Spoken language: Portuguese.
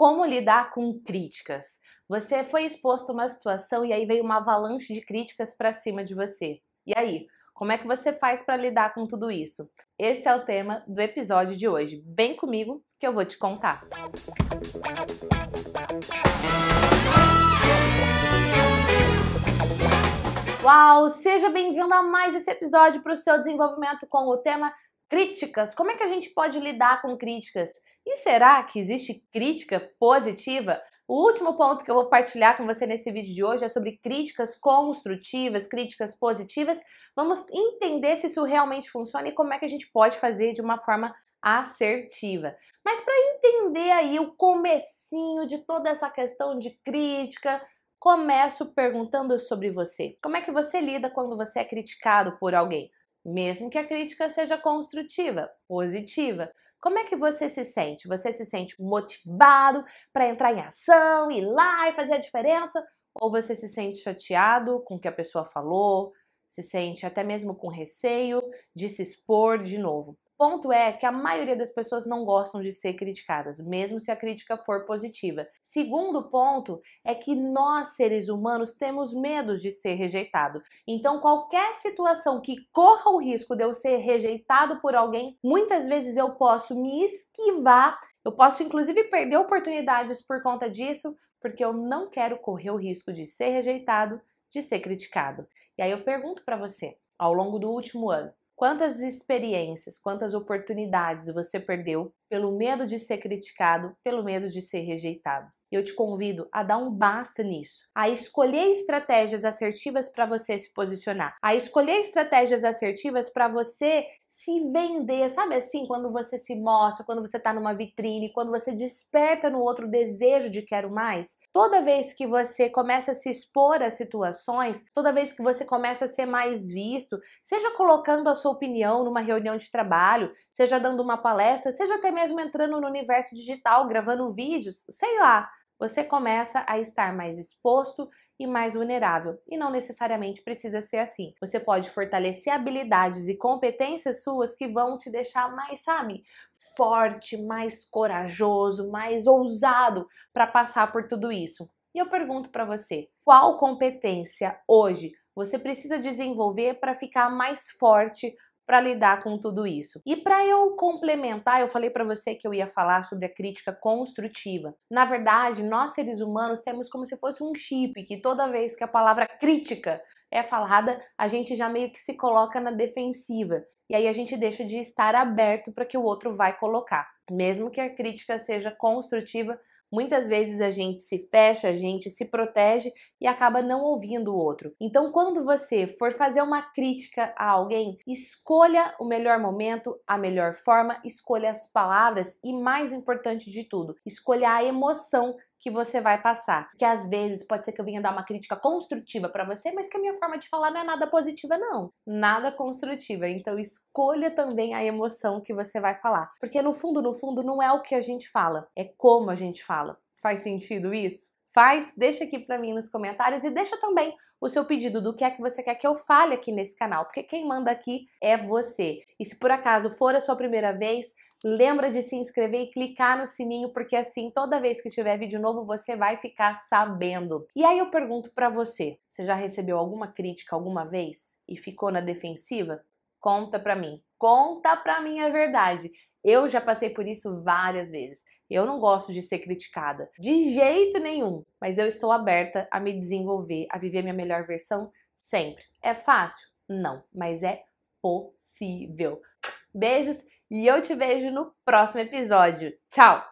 Como lidar com críticas? Você foi exposto a uma situação e aí veio uma avalanche de críticas para cima de você. E aí? Como é que você faz para lidar com tudo isso? Esse é o tema do episódio de hoje. Vem comigo que eu vou te contar. Uau! Seja bem-vindo a mais esse episódio para o seu desenvolvimento com o tema Críticas, como é que a gente pode lidar com críticas? E será que existe crítica positiva? O último ponto que eu vou partilhar com você nesse vídeo de hoje é sobre críticas construtivas, críticas positivas. Vamos entender se isso realmente funciona e como é que a gente pode fazer de uma forma assertiva. Mas para entender aí o comecinho de toda essa questão de crítica, começo perguntando sobre você. Como é que você lida quando você é criticado por alguém? mesmo que a crítica seja construtiva, positiva. Como é que você se sente? Você se sente motivado para entrar em ação, ir lá e fazer a diferença? Ou você se sente chateado com o que a pessoa falou, se sente até mesmo com receio de se expor de novo? Ponto é que a maioria das pessoas não gostam de ser criticadas, mesmo se a crítica for positiva. Segundo ponto é que nós, seres humanos, temos medo de ser rejeitado. Então, qualquer situação que corra o risco de eu ser rejeitado por alguém, muitas vezes eu posso me esquivar, eu posso inclusive perder oportunidades por conta disso, porque eu não quero correr o risco de ser rejeitado, de ser criticado. E aí eu pergunto para você, ao longo do último ano, Quantas experiências, quantas oportunidades você perdeu pelo medo de ser criticado, pelo medo de ser rejeitado. Eu te convido a dar um basta nisso, a escolher estratégias assertivas para você se posicionar, a escolher estratégias assertivas para você se vender, sabe assim, quando você se mostra, quando você está numa vitrine, quando você desperta no outro desejo de quero mais. Toda vez que você começa a se expor a situações, toda vez que você começa a ser mais visto, seja colocando a sua opinião numa reunião de trabalho, seja dando uma palestra, seja até mesmo mesmo entrando no universo digital, gravando vídeos, sei lá, você começa a estar mais exposto e mais vulnerável. E não necessariamente precisa ser assim. Você pode fortalecer habilidades e competências suas que vão te deixar mais, sabe, forte, mais corajoso, mais ousado para passar por tudo isso. E eu pergunto para você, qual competência hoje você precisa desenvolver para ficar mais forte, para lidar com tudo isso. E para eu complementar, eu falei para você que eu ia falar sobre a crítica construtiva. Na verdade, nós seres humanos temos como se fosse um chip que toda vez que a palavra crítica é falada, a gente já meio que se coloca na defensiva. E aí a gente deixa de estar aberto para que o outro vai colocar. Mesmo que a crítica seja construtiva, Muitas vezes a gente se fecha, a gente se protege e acaba não ouvindo o outro. Então, quando você for fazer uma crítica a alguém, escolha o melhor momento, a melhor forma, escolha as palavras e, mais importante de tudo, escolha a emoção que você vai passar. Que às vezes pode ser que eu venha dar uma crítica construtiva para você, mas que a minha forma de falar não é nada positiva, não. Nada construtiva. Então escolha também a emoção que você vai falar. Porque no fundo, no fundo, não é o que a gente fala, é como a gente fala. Faz sentido isso? Faz? Deixa aqui para mim nos comentários e deixa também o seu pedido do que é que você quer que eu fale aqui nesse canal, porque quem manda aqui é você. E se por acaso for a sua primeira vez, Lembra de se inscrever e clicar no sininho, porque assim toda vez que tiver vídeo novo você vai ficar sabendo. E aí eu pergunto para você, você já recebeu alguma crítica alguma vez e ficou na defensiva? Conta pra mim. Conta pra mim a verdade. Eu já passei por isso várias vezes. Eu não gosto de ser criticada de jeito nenhum, mas eu estou aberta a me desenvolver, a viver minha melhor versão sempre. É fácil? Não, mas é possível. Beijos e eu te vejo no próximo episódio. Tchau!